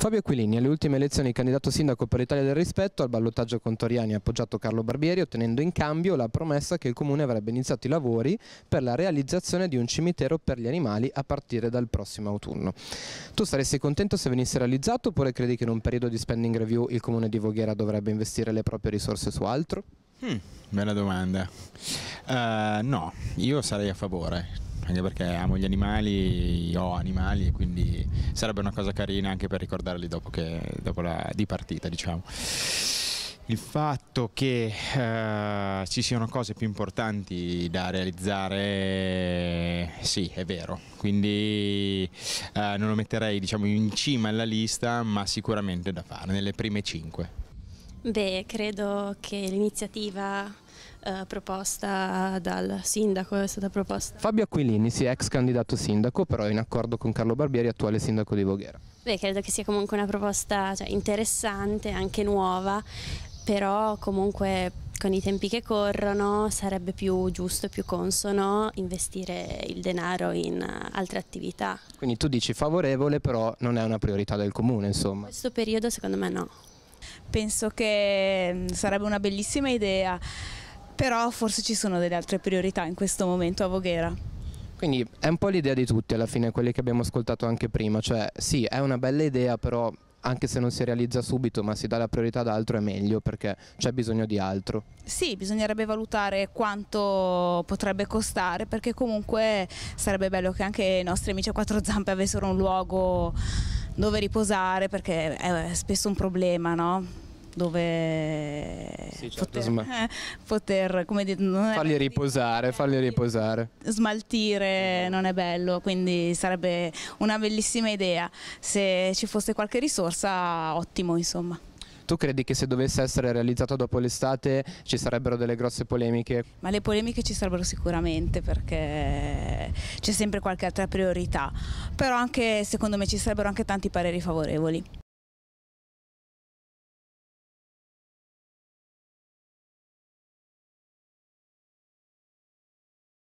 Fabio Quilini, alle ultime elezioni candidato sindaco per l'Italia del Rispetto, al ballottaggio con Toriani ha appoggiato Carlo Barbieri ottenendo in cambio la promessa che il comune avrebbe iniziato i lavori per la realizzazione di un cimitero per gli animali a partire dal prossimo autunno. Tu saresti contento se venisse realizzato oppure credi che in un periodo di spending review il comune di Voghera dovrebbe investire le proprie risorse su altro? Hmm, bella domanda. Uh, no, io sarei a favore anche perché amo gli animali, ho animali e quindi sarebbe una cosa carina anche per ricordarli dopo, che, dopo la dipartita diciamo. Il fatto che eh, ci siano cose più importanti da realizzare, sì, è vero. Quindi eh, non lo metterei diciamo, in cima alla lista, ma sicuramente da fare, nelle prime 5. Beh, credo che l'iniziativa eh, proposta dal sindaco è stata proposta. Fabio Aquilini, sì, ex candidato sindaco, però in accordo con Carlo Barbieri, attuale sindaco di Voghera. Beh, credo che sia comunque una proposta cioè, interessante, anche nuova, però comunque con i tempi che corrono sarebbe più giusto e più consono investire il denaro in eh, altre attività. Quindi tu dici favorevole, però non è una priorità del comune, insomma. In questo periodo secondo me no penso che mm, sarebbe una bellissima idea, però forse ci sono delle altre priorità in questo momento a Voghera. Quindi è un po' l'idea di tutti alla fine, quelli che abbiamo ascoltato anche prima, cioè sì è una bella idea però anche se non si realizza subito ma si dà la priorità ad altro è meglio perché c'è bisogno di altro. Sì, bisognerebbe valutare quanto potrebbe costare perché comunque sarebbe bello che anche i nostri amici a quattro zampe avessero un luogo dove riposare perché è spesso un problema, no? dove sì, certo, poter, eh, poter dire, farli riposare, farli riposare. Smaltire esatto. non è bello, quindi sarebbe una bellissima idea. Se ci fosse qualche risorsa, ottimo, insomma tu credi che se dovesse essere realizzato dopo l'estate ci sarebbero delle grosse polemiche? Ma le polemiche ci sarebbero sicuramente perché c'è sempre qualche altra priorità, però anche secondo me ci sarebbero anche tanti pareri favorevoli.